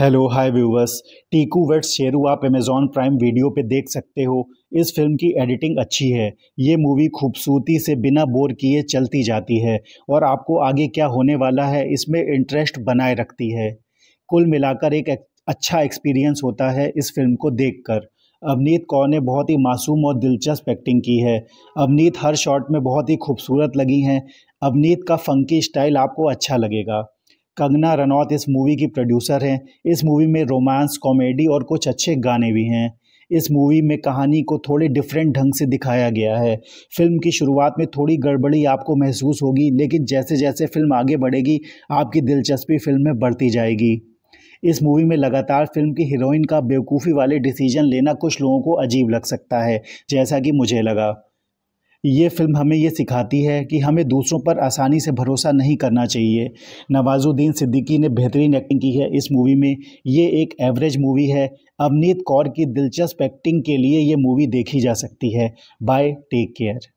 hello hi viewers टीकू वेट शेरू आप अमेज़ॉन प्राइम वीडियो पे देख सकते हो इस फिल्म की एडिटिंग अच्छी है ये मूवी खूबसूरती से बिना बोर किए चलती जाती है और आपको आगे क्या होने वाला है इसमें इंटरेस्ट बनाए रखती है कुल मिलाकर एक अच्छा एक्सपीरियंस होता है इस फिल्म को कर अवनीत कौर ने बहुत ही मासूम और दिलचस्प एक्टिंग की है अवनीत हर शॉट में बहुत ही खूबसूरत लगी हैं अवनीत का फंकी स्टाइल आपको अच्छा लगेगा कंगना रनौत इस मूवी की प्रोड्यूसर हैं इस मूवी में रोमांस कॉमेडी और कुछ अच्छे गाने भी हैं इस मूवी में कहानी को थोड़े डिफरेंट ढंग से दिखाया गया है फिल्म की शुरुआत में थोड़ी गड़बड़ी आपको महसूस होगी लेकिन जैसे जैसे फिल्म आगे बढ़ेगी आपकी दिलचस्पी फिल्म में बढ़ती जाएगी इस मूवी में लगातार फिल्म की हीरोइन का बेवकूफ़ी वाले डिसीजन लेना कुछ लोगों को अजीब लग सकता है जैसा कि मुझे लगा ये फिल्म हमें ये सिखाती है कि हमें दूसरों पर आसानी से भरोसा नहीं करना चाहिए नवाजुद्दीन सिद्दीकी ने बेहतरीन एक्टिंग की है इस मूवी में ये एक एवरेज मूवी है अवनीत कौर की दिलचस्प एक्टिंग के लिए ये मूवी देखी जा सकती है बाय टेक केयर